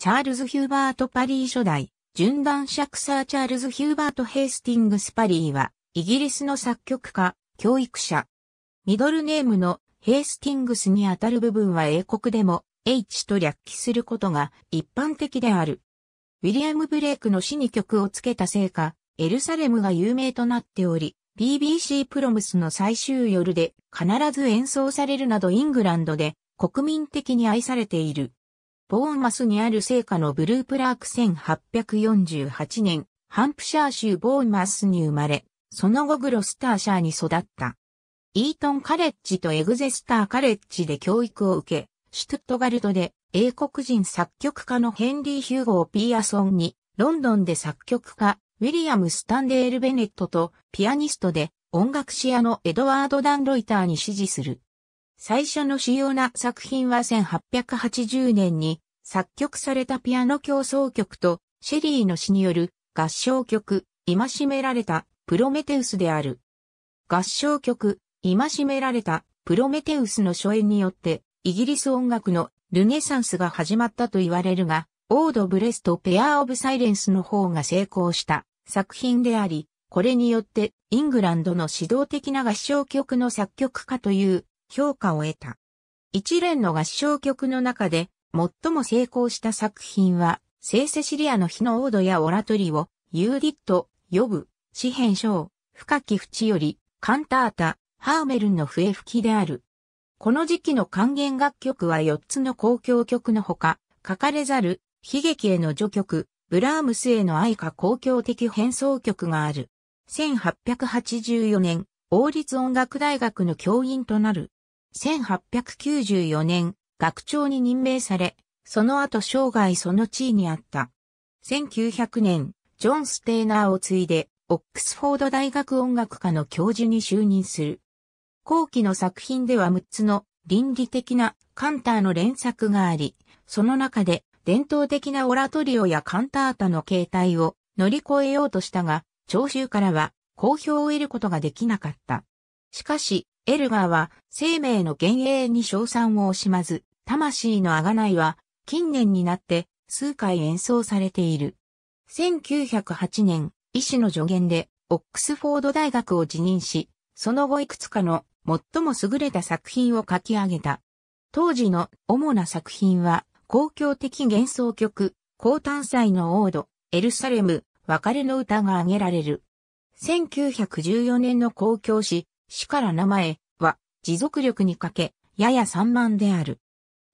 チャールズ・ヒューバート・パリー初代、順断尺サーチャールズ・ヒューバート・ヘイスティングス・パリーは、イギリスの作曲家、教育者。ミドルネームのヘイスティングスにあたる部分は英国でも H と略記することが一般的である。ウィリアム・ブレイクの死に曲をつけたせいか、エルサレムが有名となっており、BBC プロムスの最終夜で必ず演奏されるなどイングランドで国民的に愛されている。ボーンマスにある聖火のブループラーク1848年、ハンプシャー州ボーンマスに生まれ、その後グロスターシャーに育った。イートンカレッジとエグゼスターカレッジで教育を受け、シュトットガルトで英国人作曲家のヘンリー・ヒューゴー・ピアソンに、ロンドンで作曲家、ウィリアム・スタンデール・ベネットとピアニストで音楽シアのエドワード・ダン・ロイターに支持する。最初の主要な作品は1880年に作曲されたピアノ競争曲とシェリーの詩による合唱曲、今しめられたプロメテウスである。合唱曲、今しめられたプロメテウスの初演によってイギリス音楽のルネサンスが始まったと言われるが、オード・ブレスとペア・オブ・サイレンスの方が成功した作品であり、これによってイングランドの指導的な合唱曲の作曲家という評価を得た。一連の合唱曲の中で最も成功した作品は、聖セシリアの日のオードやオラトリオ、ユーディット、ヨブ、詩編章、深き淵より、カンタータ、ハーメルンの笛吹きである。この時期の還元楽曲は4つの公共曲のほか、書かれざる、悲劇への序曲、ブラームスへの愛歌公共的変奏曲がある。1884年、王立音楽大学の教員となる。1894年、学長に任命され、その後生涯その地位にあった。1900年、ジョン・ステーナーを継いで、オックスフォード大学音楽科の教授に就任する。後期の作品では6つの倫理的なカンターの連作があり、その中で伝統的なオラトリオやカンタータの形態を乗り越えようとしたが、聴衆からは好評を得ることができなかった。しかし、エルガーは生命の幻影に称賛を惜しまず、魂の贖いは近年になって数回演奏されている。1908年、医師の助言でオックスフォード大学を辞任し、その後いくつかの最も優れた作品を書き上げた。当時の主な作品は、公共的幻想曲、高誕祭のオード、エルサレム、別れの歌が挙げられる。1914年の公共誌、主から名前は持続力にかけ、やや散漫である。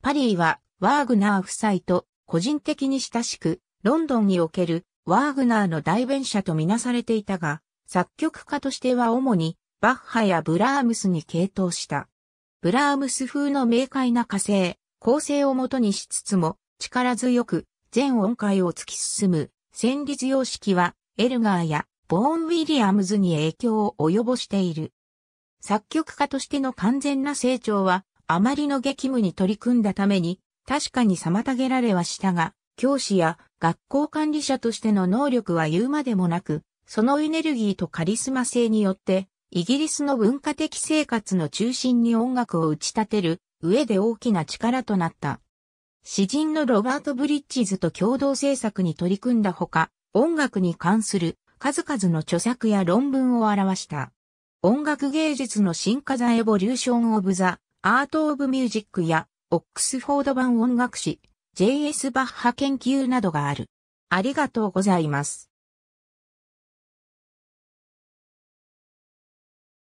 パリーはワーグナー夫妻と個人的に親しく、ロンドンにおけるワーグナーの代弁者とみなされていたが、作曲家としては主にバッハやブラームスに傾倒した。ブラームス風の明快な火星、構成をもとにしつつも、力強く全音階を突き進む旋律様式はエルガーやボーン・ウィリアムズに影響を及ぼしている。作曲家としての完全な成長は、あまりの激務に取り組んだために、確かに妨げられはしたが、教師や学校管理者としての能力は言うまでもなく、そのエネルギーとカリスマ性によって、イギリスの文化的生活の中心に音楽を打ち立てる上で大きな力となった。詩人のロバート・ブリッジズと共同制作に取り組んだほか、音楽に関する数々の著作や論文を表した。音楽芸術の進化ザエボリューションオブザ、アートオブミュージックや、オックスフォード版音楽誌、JS バッハ研究などがある。ありがとうございます。